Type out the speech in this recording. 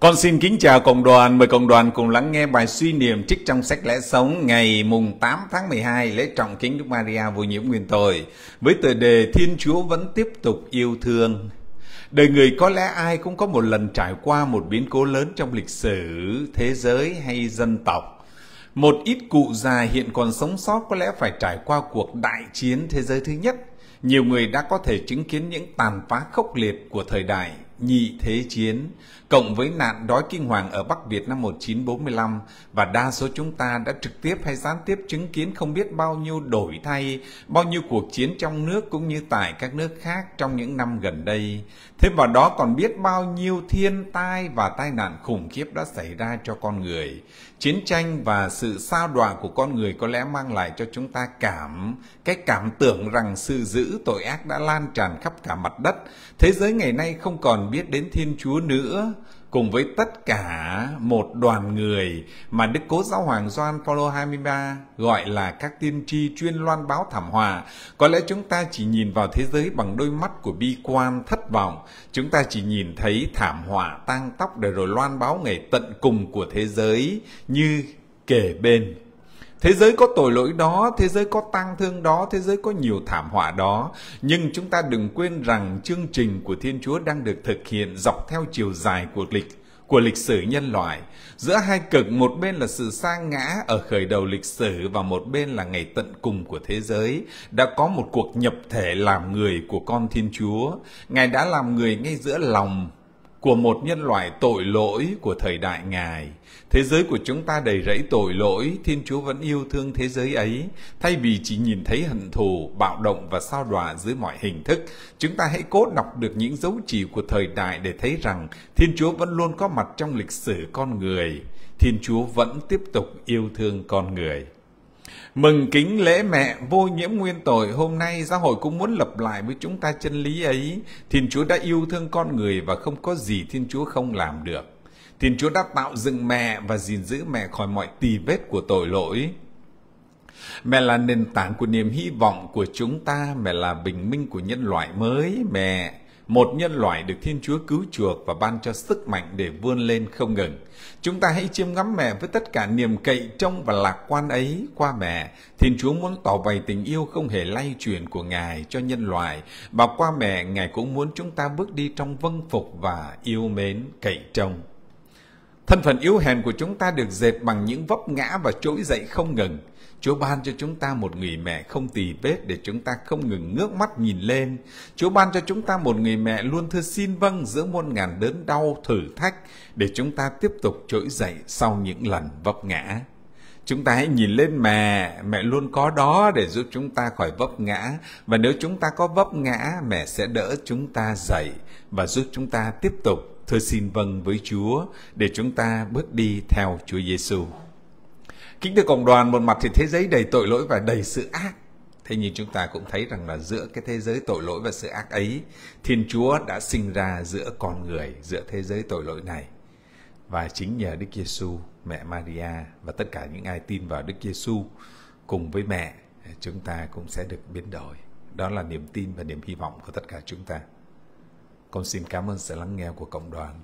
Con xin kính chào cộng đoàn, mời cộng đoàn cùng lắng nghe bài suy niệm trích trong sách lễ sống ngày mùng 8 tháng 12 lễ trọng kính Đức Maria vô nhiễm nguyên tội với tựa đề Thiên Chúa vẫn tiếp tục yêu thương. Đời người có lẽ ai cũng có một lần trải qua một biến cố lớn trong lịch sử, thế giới hay dân tộc. Một ít cụ già hiện còn sống sót có lẽ phải trải qua cuộc đại chiến thế giới thứ nhất. Nhiều người đã có thể chứng kiến những tàn phá khốc liệt của thời đại nhị thế chiến cộng với nạn đói kinh hoàng ở Bắc Việt năm 1945 và đa số chúng ta đã trực tiếp hay gián tiếp chứng kiến không biết bao nhiêu đổi thay, bao nhiêu cuộc chiến trong nước cũng như tại các nước khác trong những năm gần đây. Thêm vào đó còn biết bao nhiêu thiên tai và tai nạn khủng khiếp đã xảy ra cho con người. Chiến tranh và sự sao đọa của con người có lẽ mang lại cho chúng ta cảm, cái cảm tưởng rằng sự giữ tội ác đã lan tràn khắp cả mặt đất. Thế giới ngày nay không còn biết đến Thiên Chúa nữa cùng với tất cả một đoàn người mà Đức Cố Giáo Hoàng Gioan Paulo 23 gọi là các tiên tri chuyên loan báo thảm họa. Có lẽ chúng ta chỉ nhìn vào thế giới bằng đôi mắt của bi quan thất vọng. Chúng ta chỉ nhìn thấy thảm họa tang tóc để rồi loan báo ngày tận cùng của thế giới như kể bên thế giới có tội lỗi đó thế giới có tang thương đó thế giới có nhiều thảm họa đó nhưng chúng ta đừng quên rằng chương trình của thiên chúa đang được thực hiện dọc theo chiều dài của lịch của lịch sử nhân loại giữa hai cực một bên là sự sa ngã ở khởi đầu lịch sử và một bên là ngày tận cùng của thế giới đã có một cuộc nhập thể làm người của con thiên chúa ngài đã làm người ngay giữa lòng của một nhân loại tội lỗi của thời đại Ngài. Thế giới của chúng ta đầy rẫy tội lỗi, Thiên Chúa vẫn yêu thương thế giới ấy. Thay vì chỉ nhìn thấy hận thù, bạo động và sao đọa dưới mọi hình thức, chúng ta hãy cố đọc được những dấu chỉ của thời đại để thấy rằng Thiên Chúa vẫn luôn có mặt trong lịch sử con người. Thiên Chúa vẫn tiếp tục yêu thương con người. Mừng kính lễ mẹ vô nhiễm nguyên tội hôm nay giáo hội cũng muốn lập lại với chúng ta chân lý ấy. Thiên Chúa đã yêu thương con người và không có gì Thiên Chúa không làm được. Thiên Chúa đã tạo dựng mẹ và gìn giữ mẹ khỏi mọi tì vết của tội lỗi. Mẹ là nền tảng của niềm hy vọng của chúng ta, mẹ là bình minh của nhân loại mới, mẹ một nhân loại được Thiên Chúa cứu chuộc và ban cho sức mạnh để vươn lên không ngừng. Chúng ta hãy chiêm ngắm mẹ với tất cả niềm cậy trông và lạc quan ấy qua mẹ. Thiên Chúa muốn tỏ bày tình yêu không hề lay chuyển của Ngài cho nhân loại và qua mẹ Ngài cũng muốn chúng ta bước đi trong vâng phục và yêu mến cậy trông. Thân phận yếu hèn của chúng ta được dệt bằng những vấp ngã và trỗi dậy không ngừng. Chúa ban cho chúng ta một người mẹ không tì vết để chúng ta không ngừng ngước mắt nhìn lên. Chúa ban cho chúng ta một người mẹ luôn thưa xin vâng giữa muôn ngàn đớn đau, thử thách để chúng ta tiếp tục trỗi dậy sau những lần vấp ngã. Chúng ta hãy nhìn lên mẹ, mẹ luôn có đó để giúp chúng ta khỏi vấp ngã. Và nếu chúng ta có vấp ngã, mẹ sẽ đỡ chúng ta dậy và giúp chúng ta tiếp tục thưa xin vâng với Chúa để chúng ta bước đi theo Chúa Giêsu. Kính thưa cộng đoàn, một mặt thì thế giới đầy tội lỗi và đầy sự ác. Thế nhưng chúng ta cũng thấy rằng là giữa cái thế giới tội lỗi và sự ác ấy, Thiên Chúa đã sinh ra giữa con người, giữa thế giới tội lỗi này. Và chính nhờ Đức Giêsu, mẹ Maria và tất cả những ai tin vào Đức Giêsu cùng với mẹ, chúng ta cũng sẽ được biến đổi. Đó là niềm tin và niềm hy vọng của tất cả chúng ta. Con xin cảm ơn sự lắng nghe của cộng đoàn.